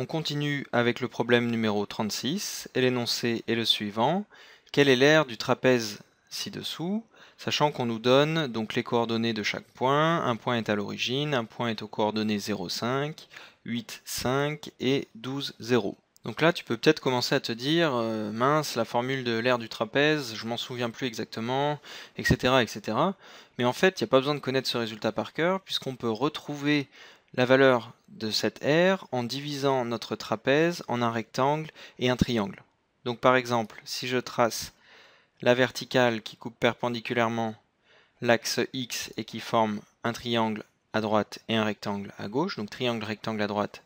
On continue avec le problème numéro 36 et l'énoncé est le suivant. Quelle est l'aire du trapèze ci-dessous Sachant qu'on nous donne donc les coordonnées de chaque point. Un point est à l'origine, un point est aux coordonnées 0,5 8,5 8, 5 et 12, 0. Donc là, tu peux peut-être commencer à te dire, euh, mince, la formule de l'aire du trapèze, je m'en souviens plus exactement, etc., etc. Mais en fait, il n'y a pas besoin de connaître ce résultat par cœur, puisqu'on peut retrouver la valeur de cette R en divisant notre trapèze en un rectangle et un triangle. Donc par exemple, si je trace la verticale qui coupe perpendiculairement l'axe X et qui forme un triangle à droite et un rectangle à gauche, donc triangle, rectangle à droite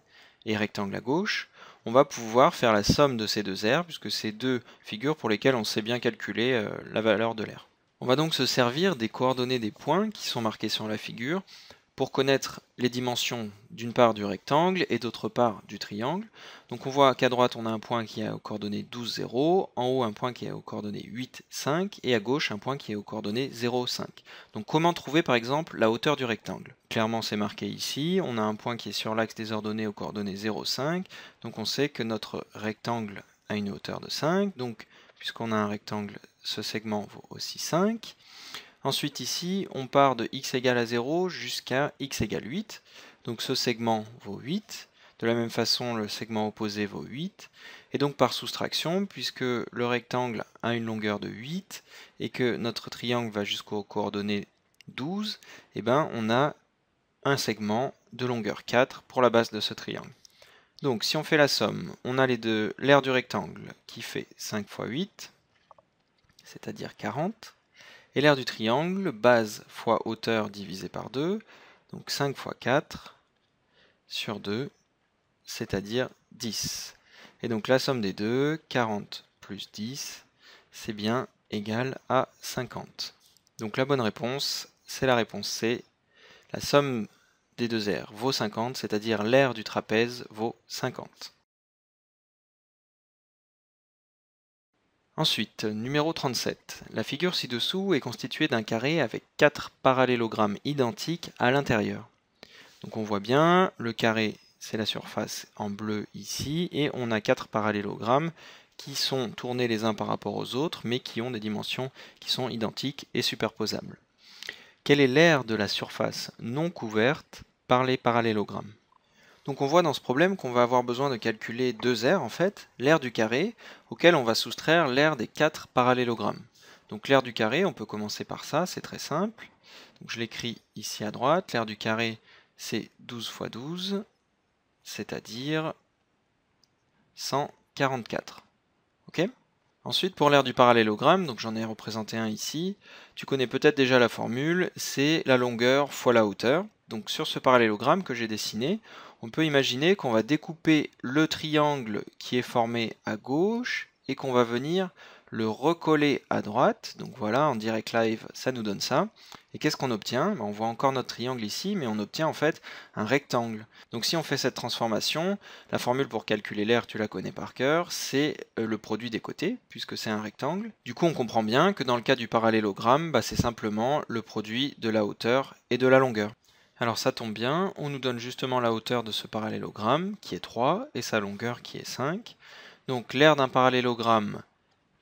et rectangle à gauche, on va pouvoir faire la somme de ces deux R, puisque c'est deux figures pour lesquelles on sait bien calculer euh, la valeur de l'air. On va donc se servir des coordonnées des points qui sont marqués sur la figure pour connaître les dimensions d'une part du rectangle et d'autre part du triangle. Donc on voit qu'à droite on a un point qui est aux coordonnées 12, 0, en haut un point qui est aux coordonnées 8, 5 et à gauche un point qui est aux coordonnées 0, 5. Donc comment trouver par exemple la hauteur du rectangle Clairement c'est marqué ici, on a un point qui est sur l'axe des ordonnées aux coordonnées 0, 5, donc on sait que notre rectangle a une hauteur de 5, donc puisqu'on a un rectangle, ce segment vaut aussi 5. Ensuite ici, on part de x égale à 0 jusqu'à x égale 8. Donc ce segment vaut 8. De la même façon, le segment opposé vaut 8. Et donc par soustraction, puisque le rectangle a une longueur de 8 et que notre triangle va jusqu'aux coordonnées 12, eh ben, on a un segment de longueur 4 pour la base de ce triangle. Donc si on fait la somme, on a les deux l'aire du rectangle qui fait 5 fois 8, c'est-à-dire 40, et L'aire du triangle, base fois hauteur divisé par 2, donc 5 fois 4 sur 2, c'est-à-dire 10. Et donc la somme des deux, 40 plus 10, c'est bien égal à 50. Donc la bonne réponse, c'est la réponse C. La somme des deux aires vaut 50, c'est-à-dire l'aire du trapèze vaut 50. Ensuite, numéro 37. La figure ci-dessous est constituée d'un carré avec 4 parallélogrammes identiques à l'intérieur. Donc on voit bien, le carré c'est la surface en bleu ici, et on a 4 parallélogrammes qui sont tournés les uns par rapport aux autres, mais qui ont des dimensions qui sont identiques et superposables. Quelle est l'aire de la surface non couverte par les parallélogrammes donc on voit dans ce problème qu'on va avoir besoin de calculer deux aires en fait, l'aire du carré auquel on va soustraire l'aire des quatre parallélogrammes. Donc l'aire du carré, on peut commencer par ça, c'est très simple. Donc je l'écris ici à droite, l'aire du carré c'est 12 fois 12, c'est-à-dire 144. Ok Ensuite, pour l'aire du parallélogramme, donc j'en ai représenté un ici, tu connais peut-être déjà la formule, c'est la longueur fois la hauteur. Donc sur ce parallélogramme que j'ai dessiné, on peut imaginer qu'on va découper le triangle qui est formé à gauche et qu'on va venir le recoller à droite. Donc voilà, en direct live, ça nous donne ça. Et qu'est-ce qu'on obtient ben, On voit encore notre triangle ici, mais on obtient en fait un rectangle. Donc si on fait cette transformation, la formule pour calculer l'air, tu la connais par cœur, c'est euh, le produit des côtés, puisque c'est un rectangle. Du coup, on comprend bien que dans le cas du parallélogramme, ben, c'est simplement le produit de la hauteur et de la longueur. Alors ça tombe bien, on nous donne justement la hauteur de ce parallélogramme qui est 3 et sa longueur qui est 5. Donc l'aire d'un parallélogramme,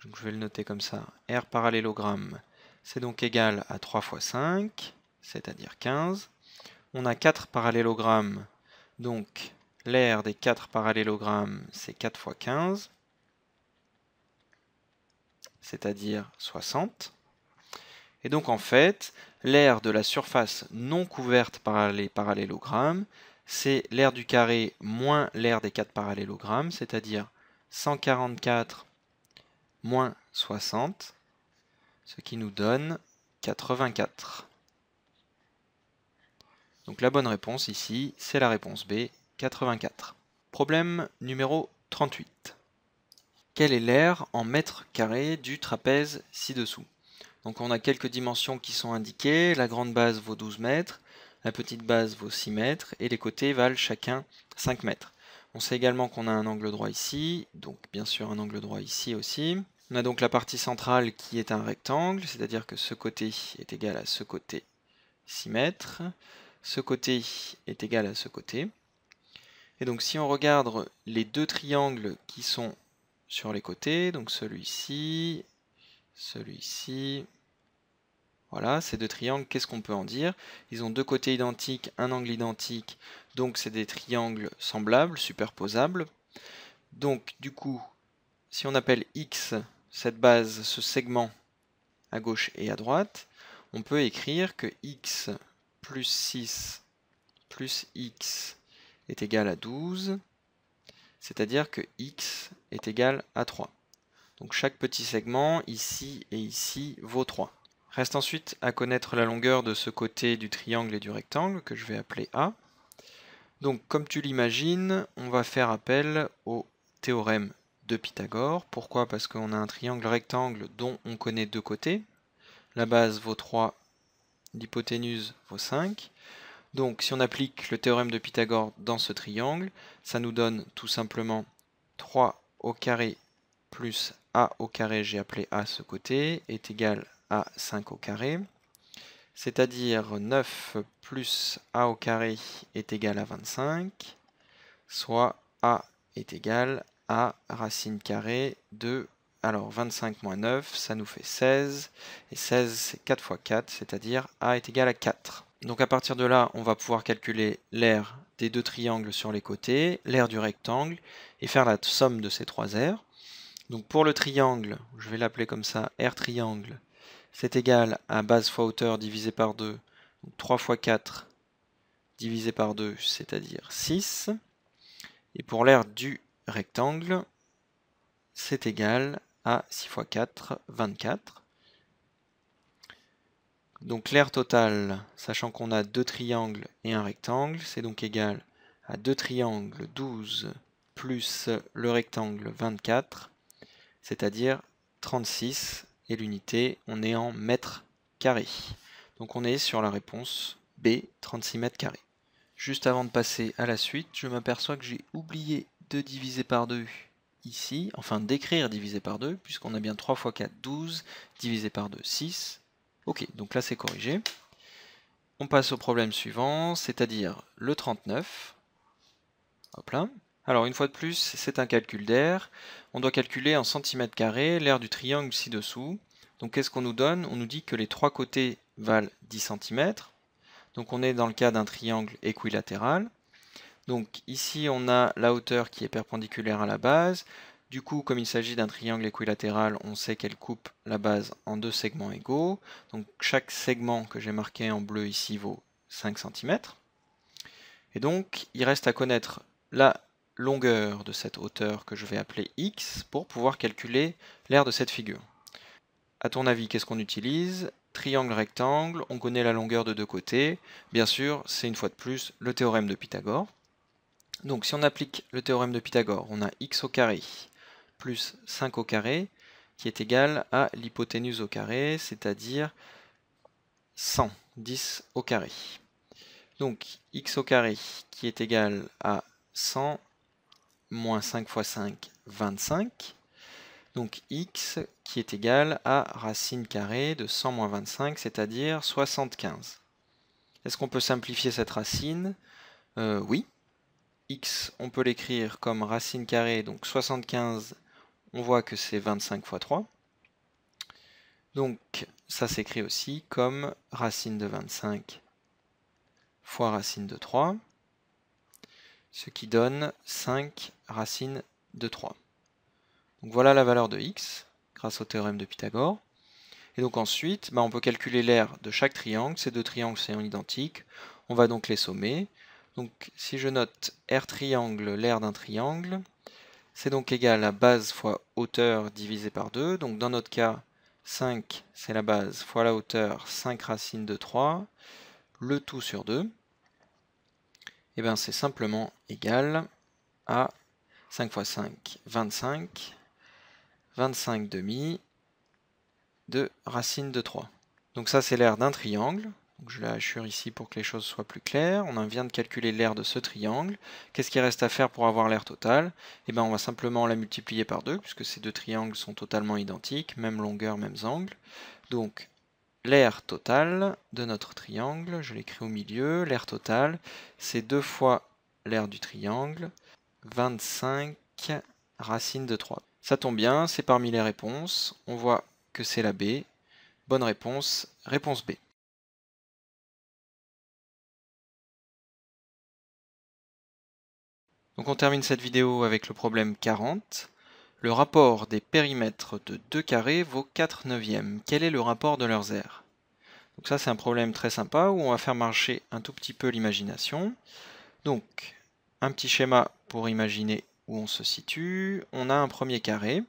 je vais le noter comme ça, R parallélogramme, c'est donc égal à 3 fois 5, c'est-à-dire 15. On a 4 parallélogrammes, donc l'aire des 4 parallélogrammes, c'est 4 fois 15, c'est-à-dire 60. Et donc en fait, l'aire de la surface non couverte par les parallélogrammes, c'est l'aire du carré moins l'aire des quatre parallélogrammes, c'est-à-dire 144 moins 60, ce qui nous donne 84. Donc la bonne réponse ici, c'est la réponse B, 84. Problème numéro 38. Quel est l'aire en mètres carrés du trapèze ci-dessous donc on a quelques dimensions qui sont indiquées. La grande base vaut 12 mètres, la petite base vaut 6 mètres et les côtés valent chacun 5 mètres. On sait également qu'on a un angle droit ici, donc bien sûr un angle droit ici aussi. On a donc la partie centrale qui est un rectangle, c'est-à-dire que ce côté est égal à ce côté 6 mètres, ce côté est égal à ce côté. Et donc si on regarde les deux triangles qui sont sur les côtés, donc celui-ci celui-ci. Voilà, ces deux triangles, qu'est-ce qu'on peut en dire Ils ont deux côtés identiques, un angle identique, donc c'est des triangles semblables, superposables. Donc du coup, si on appelle X cette base, ce segment à gauche et à droite, on peut écrire que X plus 6 plus X est égal à 12, c'est-à-dire que X est égal à 3. Donc chaque petit segment, ici et ici, vaut 3. Reste ensuite à connaître la longueur de ce côté du triangle et du rectangle, que je vais appeler A. Donc comme tu l'imagines, on va faire appel au théorème de Pythagore. Pourquoi Parce qu'on a un triangle rectangle dont on connaît deux côtés. La base vaut 3, l'hypoténuse vaut 5. Donc si on applique le théorème de Pythagore dans ce triangle, ça nous donne tout simplement 3 au carré plus a au carré, j'ai appelé a ce côté, est égal à 5 au carré, c'est-à-dire 9 plus a au carré est égal à 25, soit a est égal à racine carrée de alors 25 moins 9, ça nous fait 16, et 16 c'est 4 fois 4, c'est-à-dire A est égal à 4. Donc à partir de là, on va pouvoir calculer l'aire des deux triangles sur les côtés, l'aire du rectangle, et faire la somme de ces trois aires. Donc pour le triangle, je vais l'appeler comme ça, R triangle, c'est égal à base fois hauteur divisé par 2, donc 3 fois 4 divisé par 2, c'est-à-dire 6. Et pour l'air du rectangle, c'est égal à 6 fois 4, 24. Donc l'air total, sachant qu'on a deux triangles et un rectangle, c'est donc égal à deux triangles 12 plus le rectangle 24 c'est-à-dire 36, et l'unité, on est en mètres carrés. Donc on est sur la réponse B, 36 mètres carrés. Juste avant de passer à la suite, je m'aperçois que j'ai oublié de diviser par 2 ici, enfin d'écrire divisé par 2, puisqu'on a bien 3 fois 4, 12, divisé par 2, 6. Ok, donc là c'est corrigé. On passe au problème suivant, c'est-à-dire le 39. Hop là. Alors une fois de plus, c'est un calcul d'air. On doit calculer en cm l'air du triangle ci-dessous. Donc qu'est-ce qu'on nous donne On nous dit que les trois côtés valent 10 cm. Donc on est dans le cas d'un triangle équilatéral. Donc ici on a la hauteur qui est perpendiculaire à la base. Du coup, comme il s'agit d'un triangle équilatéral, on sait qu'elle coupe la base en deux segments égaux. Donc chaque segment que j'ai marqué en bleu ici vaut 5 cm. Et donc, il reste à connaître la longueur de cette hauteur que je vais appeler x pour pouvoir calculer l'aire de cette figure. À ton avis, qu'est-ce qu'on utilise Triangle rectangle, on connaît la longueur de deux côtés. Bien sûr, c'est une fois de plus le théorème de Pythagore. Donc si on applique le théorème de Pythagore, on a x au carré plus 5 au carré qui est égal à l'hypoténuse au carré, c'est-à-dire 110 au carré. Donc x au carré qui est égal à 100 moins 5 fois 5, 25. Donc x qui est égal à racine carrée de 100 moins 25, c'est-à-dire 75. Est-ce qu'on peut simplifier cette racine euh, Oui. x, on peut l'écrire comme racine carrée, donc 75, on voit que c'est 25 fois 3. Donc ça s'écrit aussi comme racine de 25 fois racine de 3 ce qui donne 5 racines de 3. Donc voilà la valeur de x grâce au théorème de Pythagore. Et donc ensuite, bah, on peut calculer l'aire de chaque triangle, ces deux triangles sont identiques, on va donc les sommer. Donc si je note R triangle, l'aire d'un triangle, c'est donc égal à base fois hauteur divisé par 2. Donc dans notre cas, 5 c'est la base fois la hauteur, 5 racines de 3, le tout sur 2. Et eh bien c'est simplement égal à 5 fois 5, 25, 25 demi de racine de 3. Donc ça c'est l'aire d'un triangle, je la hachure ici pour que les choses soient plus claires, on vient de calculer l'aire de ce triangle, qu'est-ce qu'il reste à faire pour avoir l'aire totale Et eh bien on va simplement la multiplier par 2, puisque ces deux triangles sont totalement identiques, même longueur, même angle, donc l'aire totale de notre triangle, je l'écris au milieu, l'aire totale, c'est 2 fois l'aire du triangle, 25 racine de 3. Ça tombe bien, c'est parmi les réponses, on voit que c'est la B. Bonne réponse, réponse B. Donc on termine cette vidéo avec le problème 40. Le rapport des périmètres de deux carrés vaut 4 neuvièmes. Quel est le rapport de leurs aires Donc ça c'est un problème très sympa où on va faire marcher un tout petit peu l'imagination. Donc un petit schéma pour imaginer où on se situe. On a un premier carré.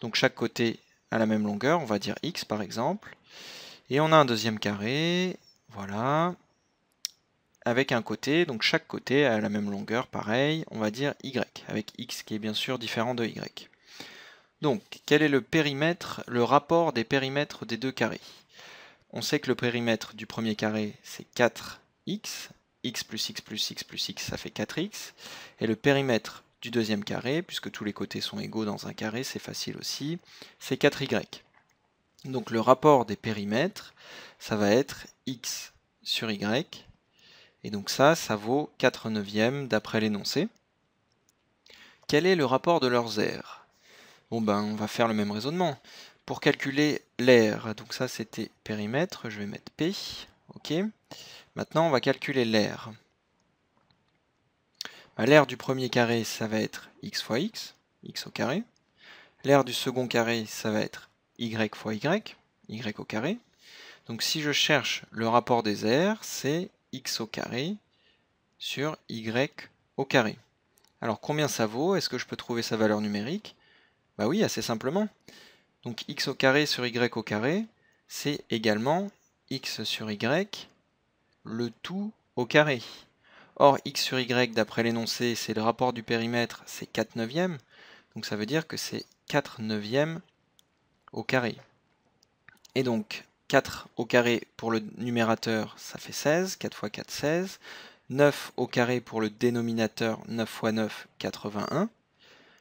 Donc chaque côté a la même longueur, on va dire x par exemple. Et on a un deuxième carré, voilà, avec un côté, donc chaque côté a la même longueur, pareil, on va dire y, avec x qui est bien sûr différent de y. Donc, quel est le périmètre, le rapport des périmètres des deux carrés On sait que le périmètre du premier carré, c'est 4x, x plus x plus x plus x, ça fait 4x, et le périmètre du deuxième carré, puisque tous les côtés sont égaux dans un carré, c'est facile aussi, c'est 4y. Donc le rapport des périmètres, ça va être x sur y, et donc ça, ça vaut 4 neuvièmes d'après l'énoncé. Quel est le rapport de leurs aires Bon ben, on va faire le même raisonnement. Pour calculer l'air, donc ça c'était périmètre, je vais mettre P, ok. Maintenant, on va calculer l'air. Bah, l'air du premier carré, ça va être x fois x, x au carré. L'air du second carré, ça va être y fois y, y au carré. Donc si je cherche le rapport des airs, c'est x au carré sur y au carré. Alors combien ça vaut Est-ce que je peux trouver sa valeur numérique Bah oui, assez simplement. Donc x au carré sur y au carré, c'est également x sur y, le tout au carré. Or, x sur y, d'après l'énoncé, c'est le rapport du périmètre, c'est 4 neuvièmes. Donc ça veut dire que c'est 4 neuvièmes au carré. Et donc, 4 au carré pour le numérateur, ça fait 16. 4 x 4, 16. 9 au carré pour le dénominateur, 9 x 9, 81.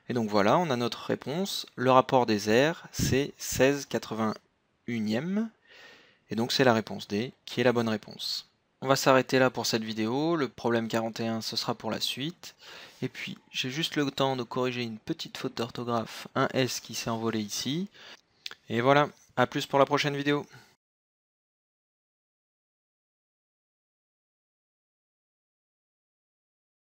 Et donc voilà, on a notre réponse. Le rapport des airs, c'est 16 81e. Et donc c'est la réponse D qui est la bonne réponse. On va s'arrêter là pour cette vidéo. Le problème 41, ce sera pour la suite. Et puis, j'ai juste le temps de corriger une petite faute d'orthographe, un S qui s'est envolé ici. Et voilà, à plus pour la prochaine vidéo.